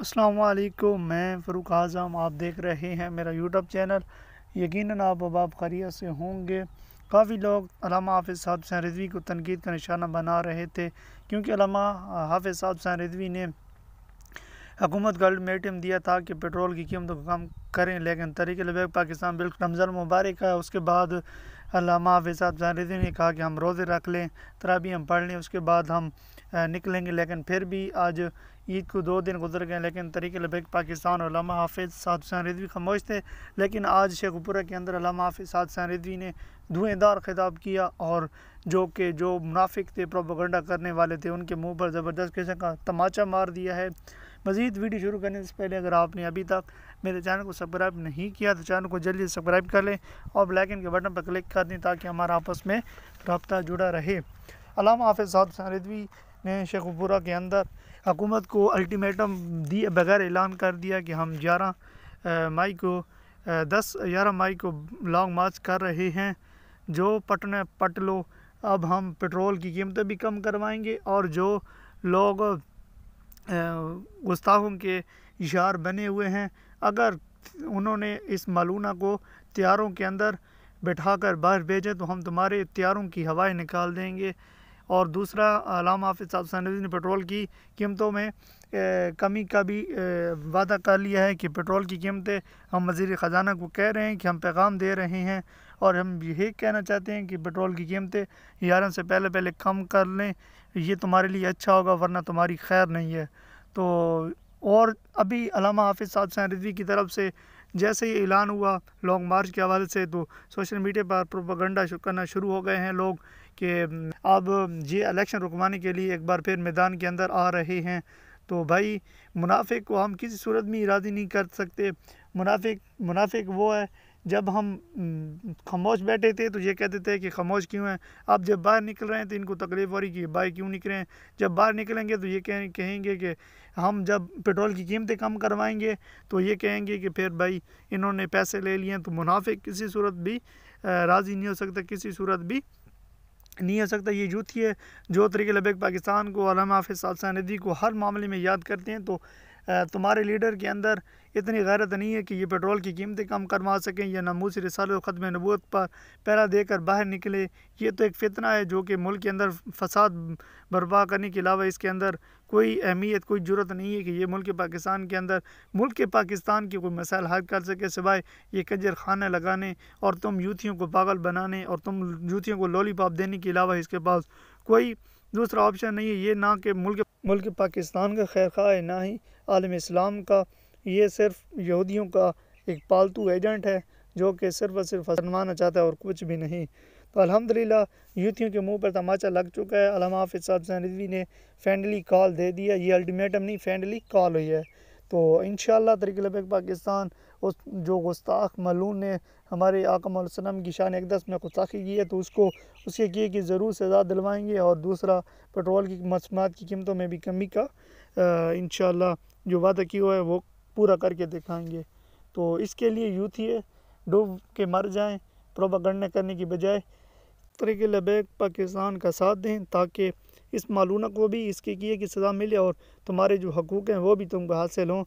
असलकुम मैं फ़रूक आज़म आप देख रहे हैं मेरा यूट्यूब चैनल यकीन आप अबाब खरिया से होंगे काफ़ी लोग अलामा हाफिज़ साहब सैन रिजवी को तनकीद का निशाना बना रहे थे क्योंकि अलामा हाफिज़ साहब सैन रिजवी ने हकूमत का अल्टीमेटम दिया था कि पेट्रोल की कीमतों को कम करें लेकिन तरीके लबैक पाकिस्तान बिल्कुल रमज़ान मुबारक है उसके बाद अलामा हाफिज़ साहब जारदी ने कहा कि हम रोज़े रख लें तराबी हम पढ़ लें उसके बाद हम निकलेंगे लेकिन फिर भी आज ईद को दो दिन गुजर गए लेकिन तरीके लबैक पाकिस्तान और लामा हाफिज़ साद सैन रिदवी खामोश थे लेकिन आज शेखपुरा के अंदर लामा हाफिज़ साद सैन रिदवी ने धुएँदार खिताब किया और जो कि जो मुनाफिक थे प्रोपोगंडा करने वाले थे उनके मुंह पर ज़बरदस्त किस्म का तमाचा मार दिया है मज़ीद वीडियो शुरू करने से पहले अगर आपने अभी तक मेरे चैनल को सब्सक्राइब नहीं किया तो चैनल को जल्दी सब्सक्राइब कर लें और ब्लैकन के बटन पर क्लिक कर दें ताकि हमारा आपस में रबता जुड़ा रहे अलामा हाफिज़ साहब सारदवी ने शेखपुरा के अंदर हुकूमत को अल्टीमेटम दिए बगैर ऐलान कर दिया कि हम ग्यारह मई को दस ग्यारह मई को लॉन्ग मार्च कर रहे हैं जो पटने पट लो अब हम पेट्रोल की कीमतें भी कम करवाएंगे और जो लोग गुस्ताखों के यार बने हुए हैं अगर उन्होंने इस मालूना को त्यारों के अंदर बैठा कर बाहर भेजें तो हम तुम्हारे त्यारों की हवाएं निकाल देंगे और दूसरा अलामा हाफि साहब सनवी ने पेट्रोल की कीमतों में कमी का भी वादा कर लिया है कि पेट्रोल की कीमतें हम वजीर ख़जाना को कह रहे हैं कि हम पैगाम दे रहे हैं और हम यही कहना चाहते हैं कि पेट्रोल की कीमतें ग्यारह से पहले पहले कम कर लें ये तुम्हारे लिए अच्छा होगा वरना तुम्हारी खैर नहीं है तो और अभी अलामा हाफिज़ साहब सैनरवी की तरफ से जैसे ही ऐलान हुआ लॉन्ग मार्च के हवाले से तो सोशल मीडिया पर प्रोपागंडा करना शुरू हो गए हैं लोग कि अब ये इलेक्शन रुकवाने के लिए एक बार फिर मैदान के अंदर आ रहे हैं तो भाई मुनाफे को हम किसी सूरत में इरादी नहीं कर सकते मुनाफिक मुनाफिक वो है जब हम खामोश बैठे थे तो ये कहते थे कि खामोश क्यों हैं अब जब बाहर निकल रहे हैं तो इनको तकलीफ हो रही कि बाहर क्यों रहे हैं जब बाहर निकलेंगे तो ये कह कहेंगे कि हम जब पेट्रोल की कीमतें कम करवाएंगे तो ये कहेंगे कि फिर भाई इन्होंने पैसे ले लिए तो मुनाफे किसी सूरत भी राज़ी नहीं हो सकता किसी सूरत भी नहीं हो सकता ये यूथ ही है जो तरीके लबैक पाकिस्तान को अलमा हम हाफिज़ साहब सानदी को हर मामले में याद करते हैं तो तुम्हारे लीडर के अंदर इतनी गैरत नहीं है कि ये पेट्रोल की कीमतें कम करवा सकें या नमूसी रिसाल ख़त्म नबूत पर पैरा देकर बाहर निकले ये तो एक फ़ितना है जो कि मुल्क के अंदर फसाद बर्पा करने के अलावा इसके अंदर कोई अहमियत कोई जरूरत नहीं है कि ये मुल्क पाकिस्तान के अंदर मुल्क के पाकिस्तान की कोई मसाइल हल कर सके सिवाय ये कंजर खाना लगाने और तुम यूथियों को पागल बनाने और तुम यूथियों को लॉलीपॉप देने के अलावा इसके पास कोई दूसरा ऑप्शन नहीं है ये ना कि मुल्क मुल्क पाकिस्तान का खैर खा है ना ही आलम इस्लाम का ये सिर्फ यहूदियों का एक पालतू एजेंट है जो कि सिर्फ और सिर्फ फरमाना चाहता है और कुछ भी नहीं तो अलहमदिल्ला यूथियों के मुंह पर तमाचा लग चुका है अलमा हाफि साहब सनदवी ने फ्रेंडली कॉल दे दिया ये अल्टीमेटम नहीं फ्रेंडली कॉल हुई है तो इन तरीक़ पाकिस्तान उस जो गुस्ताख मलून ने हमारे आकम की शान एकदस में गुस्ताखी की है तो उसको उसके किए कि ज़रूर सज़ा दिलवाएंगे और दूसरा पेट्रोल की मसमात की कीमतों में भी कमी का इन जो वादा किया हुआ है वो पूरा करके दिखाएँगे तो इसके लिए यूथ ही है डूब के मर जाएँ प्रोपागंडा करने की बजाय तरीके लबैक पाकिस्तान का साथ दें ताकि इस मालूना को भी इसकी किए की सज़ा मिले और तुम्हारे जो हकूक़ हैं वो भी तुम हासिल हों